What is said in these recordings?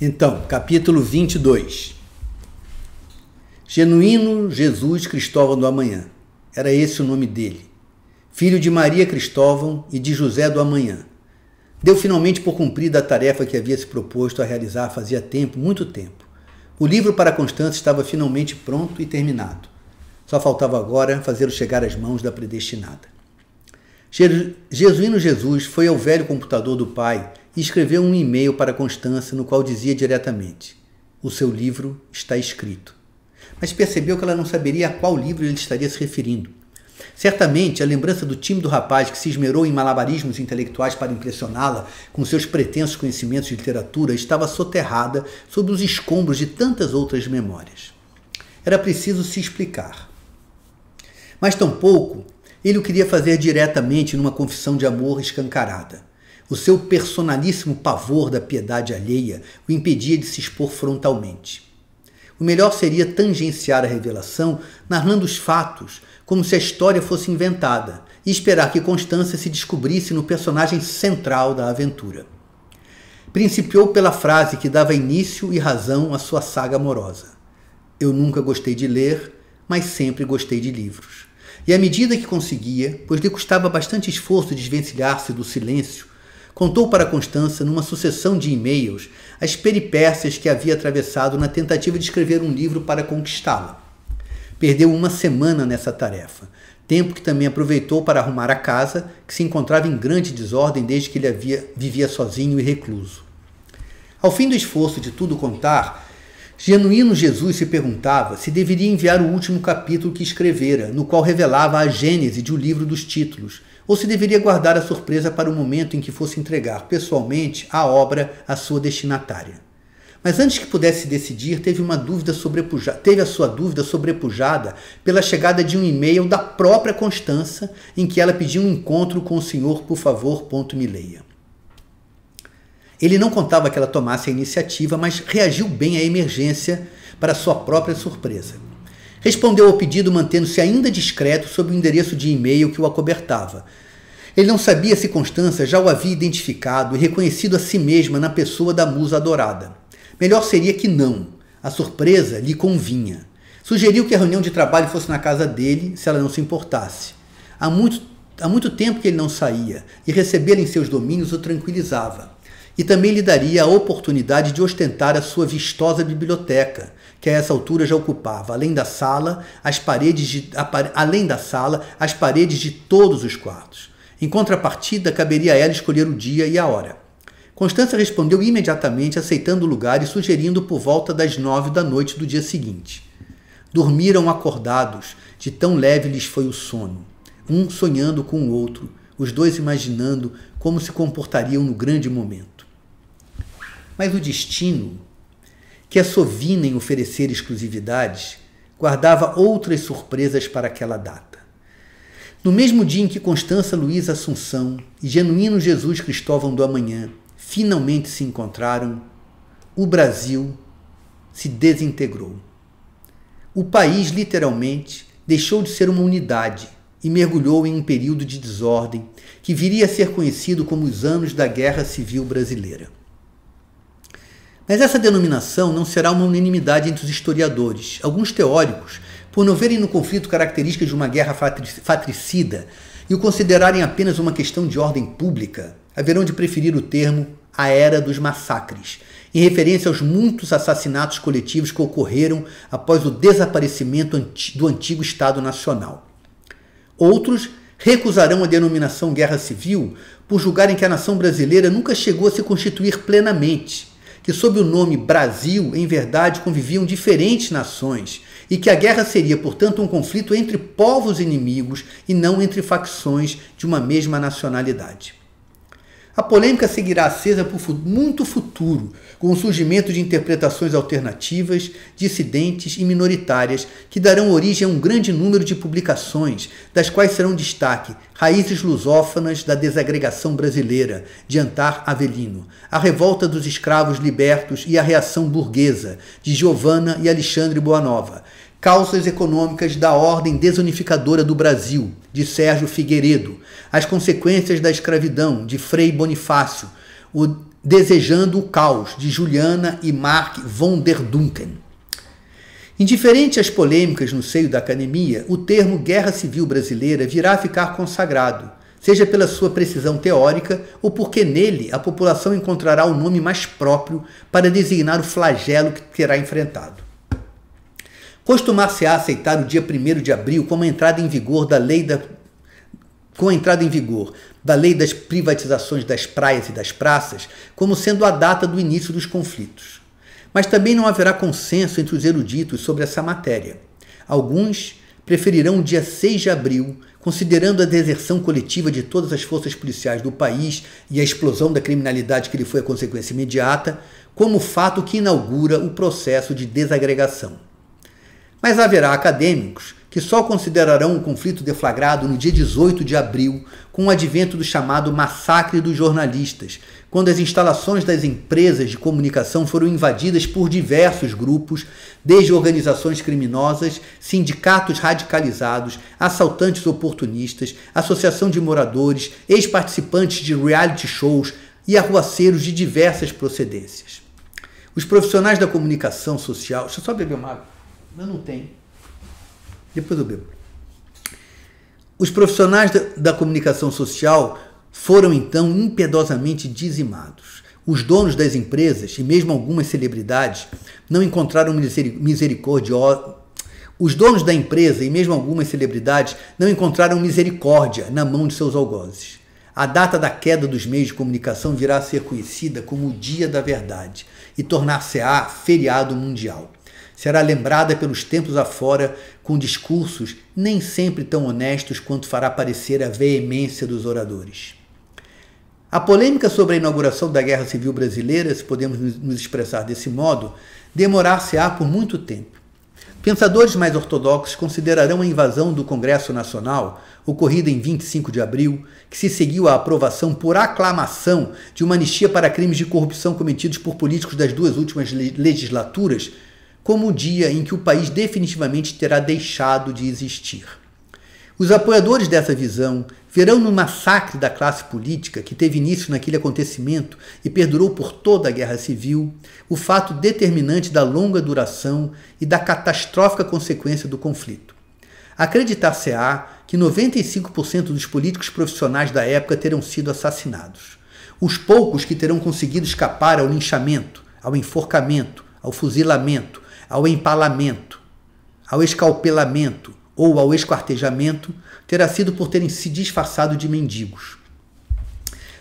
Então, capítulo 22. Genuíno Jesus Cristóvão do Amanhã. Era esse o nome dele. Filho de Maria Cristóvão e de José do Amanhã. Deu finalmente por cumprida a tarefa que havia se proposto a realizar fazia tempo, muito tempo. O livro para Constância estava finalmente pronto e terminado. Só faltava agora fazê-lo chegar às mãos da predestinada. Jesuíno Jesus foi ao velho computador do pai e escreveu um e-mail para Constança no qual dizia diretamente: O seu livro está escrito. Mas percebeu que ela não saberia a qual livro ele estaria se referindo. Certamente, a lembrança do time do rapaz que se esmerou em malabarismos intelectuais para impressioná-la com seus pretensos conhecimentos de literatura estava soterrada sob os escombros de tantas outras memórias. Era preciso se explicar. Mas tampouco ele o queria fazer diretamente numa confissão de amor escancarada. O seu personalíssimo pavor da piedade alheia o impedia de se expor frontalmente. O melhor seria tangenciar a revelação narrando os fatos, como se a história fosse inventada, e esperar que Constância se descobrisse no personagem central da aventura. Principiou pela frase que dava início e razão à sua saga amorosa: Eu nunca gostei de ler, mas sempre gostei de livros. E à medida que conseguia, pois lhe custava bastante esforço desvencilhar-se do silêncio, contou para Constança, numa sucessão de e-mails, as peripécias que havia atravessado na tentativa de escrever um livro para conquistá-la. Perdeu uma semana nessa tarefa, tempo que também aproveitou para arrumar a casa, que se encontrava em grande desordem desde que ele havia, vivia sozinho e recluso. Ao fim do esforço de tudo contar, Genuíno Jesus se perguntava se deveria enviar o último capítulo que escrevera, no qual revelava a gênese de O Livro dos Títulos, ou se deveria guardar a surpresa para o momento em que fosse entregar pessoalmente a obra à sua destinatária. Mas antes que pudesse decidir, teve uma dúvida teve a sua dúvida sobrepujada pela chegada de um e-mail da própria Constança, em que ela pediu um encontro com o senhor, por favor, ponto me leia. Ele não contava que ela tomasse a iniciativa, mas reagiu bem à emergência para sua própria surpresa. Respondeu ao pedido mantendo-se ainda discreto sobre o endereço de e-mail que o acobertava. Ele não sabia se Constança já o havia identificado e reconhecido a si mesma na pessoa da musa adorada. Melhor seria que não. A surpresa lhe convinha. Sugeriu que a reunião de trabalho fosse na casa dele, se ela não se importasse. Há muito, há muito tempo que ele não saía, e recebê-la em seus domínios o tranquilizava. E também lhe daria a oportunidade de ostentar a sua vistosa biblioteca, que a essa altura já ocupava, além da sala, as paredes de, além da sala, as paredes de todos os quartos. Em contrapartida, caberia a ela escolher o dia e a hora. Constância respondeu imediatamente, aceitando o lugar e sugerindo por volta das nove da noite do dia seguinte. Dormiram acordados, de tão leve lhes foi o sono. Um sonhando com o outro, os dois imaginando como se comportariam no grande momento. Mas o destino que sovina em oferecer exclusividades, guardava outras surpresas para aquela data. No mesmo dia em que Constança Luiz Assunção e genuíno Jesus Cristóvão do Amanhã finalmente se encontraram, o Brasil se desintegrou. O país, literalmente, deixou de ser uma unidade e mergulhou em um período de desordem que viria a ser conhecido como os anos da Guerra Civil Brasileira. Mas essa denominação não será uma unanimidade entre os historiadores. Alguns teóricos, por não verem no conflito características de uma guerra fratricida e o considerarem apenas uma questão de ordem pública, haverão de preferir o termo a Era dos Massacres, em referência aos muitos assassinatos coletivos que ocorreram após o desaparecimento do antigo Estado Nacional. Outros recusarão a denominação Guerra Civil por julgarem que a nação brasileira nunca chegou a se constituir plenamente que sob o nome Brasil, em verdade, conviviam diferentes nações e que a guerra seria, portanto, um conflito entre povos inimigos e não entre facções de uma mesma nacionalidade. A polêmica seguirá acesa por muito futuro, com o surgimento de interpretações alternativas, dissidentes e minoritárias que darão origem a um grande número de publicações, das quais serão destaque Raízes Lusófanas da Desagregação Brasileira, de Antar Avelino, A Revolta dos Escravos Libertos e a Reação Burguesa, de Giovanna e Alexandre Boanova, Causas econômicas da ordem desunificadora do Brasil, de Sérgio Figueiredo. As consequências da escravidão, de Frei Bonifácio. O Desejando o Caos, de Juliana e Mark von der Duncan. Indiferente às polêmicas no seio da academia, o termo Guerra Civil Brasileira virá a ficar consagrado, seja pela sua precisão teórica ou porque nele a população encontrará o nome mais próprio para designar o flagelo que terá enfrentado costumar se a aceitar o dia 1 de abril como a entrada em vigor da lei da com a entrada em vigor da lei das privatizações das praias e das praças como sendo a data do início dos conflitos. Mas também não haverá consenso entre os eruditos sobre essa matéria. Alguns preferirão o dia 6 de abril, considerando a deserção coletiva de todas as forças policiais do país e a explosão da criminalidade que lhe foi a consequência imediata, como fato que inaugura o processo de desagregação. Mas haverá acadêmicos que só considerarão o conflito deflagrado no dia 18 de abril, com o advento do chamado massacre dos jornalistas, quando as instalações das empresas de comunicação foram invadidas por diversos grupos, desde organizações criminosas, sindicatos radicalizados, assaltantes oportunistas, associação de moradores, ex-participantes de reality shows e arruaceiros de diversas procedências. Os profissionais da comunicação social. Deixa eu só beber uma água mas não tem Depois eu bebo. Os profissionais da, da comunicação social foram então impiedosamente dizimados. Os donos das empresas e mesmo algumas celebridades não encontraram misericórdia. Os donos da empresa e mesmo algumas celebridades não encontraram misericórdia na mão de seus algozes. A data da queda dos meios de comunicação virá a ser conhecida como o Dia da Verdade e tornar-se-á feriado mundial será lembrada pelos tempos afora com discursos nem sempre tão honestos quanto fará parecer a veemência dos oradores. A polêmica sobre a inauguração da Guerra Civil Brasileira, se podemos nos expressar desse modo, demorar-se-á por muito tempo. Pensadores mais ortodoxos considerarão a invasão do Congresso Nacional, ocorrida em 25 de abril, que se seguiu à aprovação por aclamação de uma anistia para crimes de corrupção cometidos por políticos das duas últimas legislaturas, como o dia em que o país definitivamente terá deixado de existir. Os apoiadores dessa visão verão no massacre da classe política que teve início naquele acontecimento e perdurou por toda a Guerra Civil o fato determinante da longa duração e da catastrófica consequência do conflito. Acreditar-se-á que 95% dos políticos profissionais da época terão sido assassinados. Os poucos que terão conseguido escapar ao linchamento, ao enforcamento, ao fuzilamento, ao empalamento, ao escalpelamento ou ao esquartejamento, terá sido por terem se disfarçado de mendigos.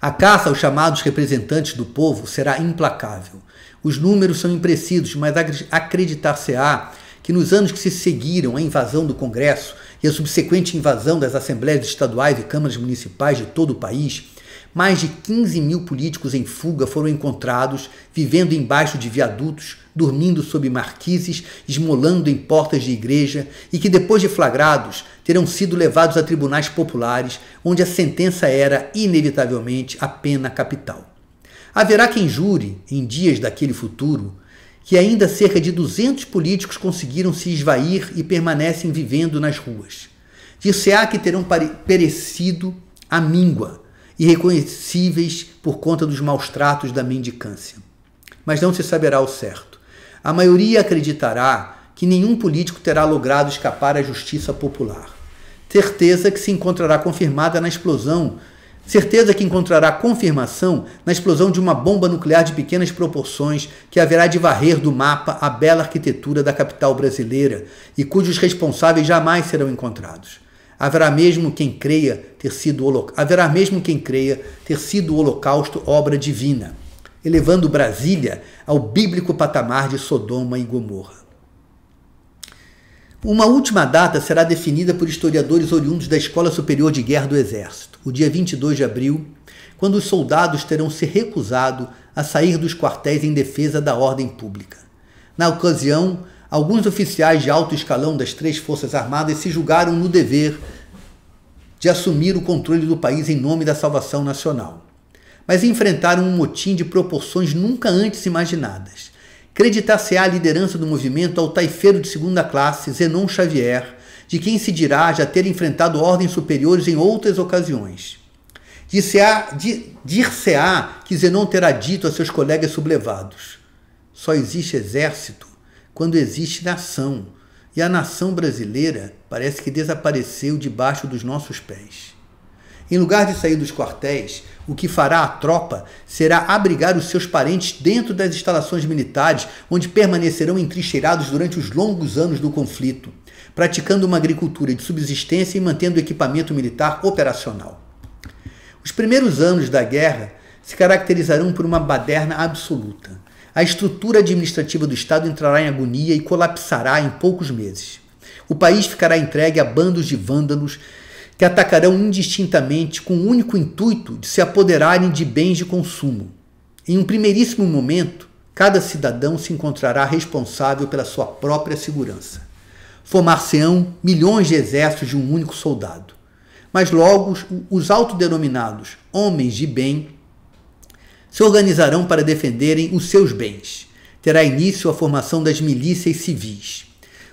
A caça aos chamados representantes do povo será implacável. Os números são imprecisos, mas acreditar-se-á que nos anos que se seguiram à invasão do Congresso e à subsequente invasão das assembleias estaduais e câmaras municipais de todo o país, mais de 15 mil políticos em fuga foram encontrados vivendo embaixo de viadutos, dormindo sob marquises, esmolando em portas de igreja e que, depois de flagrados, terão sido levados a tribunais populares, onde a sentença era, inevitavelmente, a pena capital. Haverá quem jure, em dias daquele futuro, que ainda cerca de 200 políticos conseguiram se esvair e permanecem vivendo nas ruas. Dir-se-á que terão perecido à míngua irreconhecíveis por conta dos maus tratos da mendicância. Mas não se saberá o certo. A maioria acreditará que nenhum político terá logrado escapar à justiça popular. Certeza que se encontrará confirmada na explosão certeza que encontrará confirmação na explosão de uma bomba nuclear de pequenas proporções que haverá de varrer do mapa a bela arquitetura da capital brasileira e cujos responsáveis jamais serão encontrados. Haverá mesmo quem creia ter sido haverá mesmo quem creia ter sido o holocausto obra divina, elevando Brasília ao bíblico patamar de Sodoma e Gomorra. Uma última data será definida por historiadores oriundos da Escola Superior de Guerra do Exército, o dia 22 de abril, quando os soldados terão se recusado a sair dos quartéis em defesa da ordem pública. Na ocasião, alguns oficiais de alto escalão das três Forças Armadas se julgaram no dever de assumir o controle do país em nome da salvação nacional. Mas enfrentaram um motim de proporções nunca antes imaginadas. Creditar-se-á a liderança do movimento ao taifeiro de segunda classe Zenon Xavier, de quem se dirá já ter enfrentado ordens superiores em outras ocasiões. Dir-se-á dir que Zenon terá dito a seus colegas sublevados: só existe exército quando existe nação. E a nação brasileira parece que desapareceu debaixo dos nossos pés. Em lugar de sair dos quartéis, o que fará a tropa será abrigar os seus parentes dentro das instalações militares, onde permanecerão entrincheirados durante os longos anos do conflito, praticando uma agricultura de subsistência e mantendo o equipamento militar operacional. Os primeiros anos da guerra se caracterizarão por uma baderna absoluta a estrutura administrativa do Estado entrará em agonia e colapsará em poucos meses. O país ficará entregue a bandos de vândalos que atacarão indistintamente com o único intuito de se apoderarem de bens de consumo. Em um primeiríssimo momento, cada cidadão se encontrará responsável pela sua própria segurança. Formar-se-ão milhões de exércitos de um único soldado. Mas logo os autodenominados homens de bem se organizarão para defenderem os seus bens. Terá início a formação das milícias civis.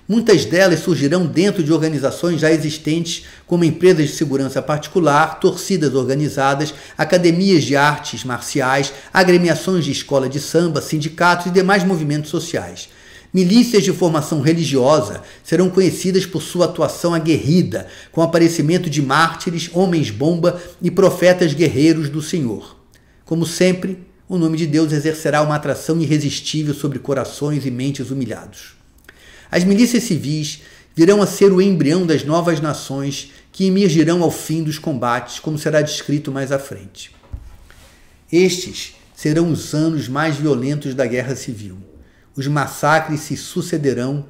Muitas delas surgirão dentro de organizações já existentes, como empresas de segurança particular, torcidas organizadas, academias de artes marciais, agremiações de escola de samba, sindicatos e demais movimentos sociais. Milícias de formação religiosa serão conhecidas por sua atuação aguerrida, com o aparecimento de mártires, homens-bomba e profetas guerreiros do Senhor. Como sempre, o nome de Deus exercerá uma atração irresistível sobre corações e mentes humilhados. As milícias civis virão a ser o embrião das novas nações que emergirão ao fim dos combates, como será descrito mais à frente. Estes serão os anos mais violentos da guerra civil. Os massacres se sucederão,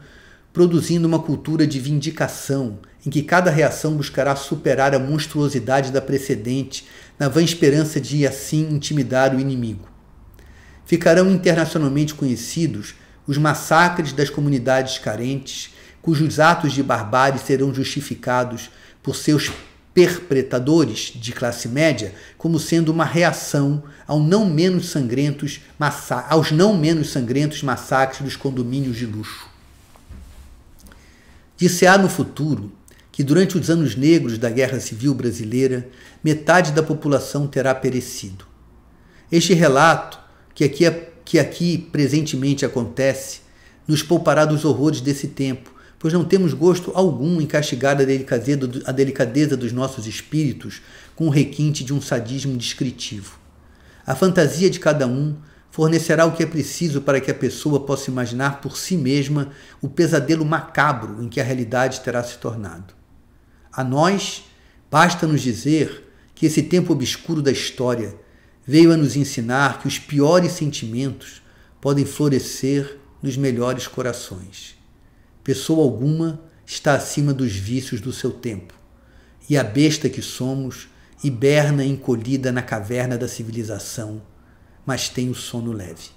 produzindo uma cultura de vindicação, em que cada reação buscará superar a monstruosidade da precedente, na vã esperança de assim intimidar o inimigo. Ficarão internacionalmente conhecidos os massacres das comunidades carentes, cujos atos de barbárie serão justificados por seus perpetradores de classe média como sendo uma reação ao não menos sangrentos aos não menos sangrentos massacres dos condomínios de luxo. Disse-á no futuro que durante os anos negros da Guerra Civil Brasileira, metade da população terá perecido. Este relato, que aqui, é, que aqui presentemente acontece, nos poupará dos horrores desse tempo, pois não temos gosto algum em castigar a delicadeza, a delicadeza dos nossos espíritos com o requinte de um sadismo descritivo. A fantasia de cada um fornecerá o que é preciso para que a pessoa possa imaginar por si mesma o pesadelo macabro em que a realidade terá se tornado. A nós, basta nos dizer que esse tempo obscuro da história veio a nos ensinar que os piores sentimentos podem florescer nos melhores corações. Pessoa alguma está acima dos vícios do seu tempo, e a besta que somos hiberna encolhida na caverna da civilização, mas tem o sono leve.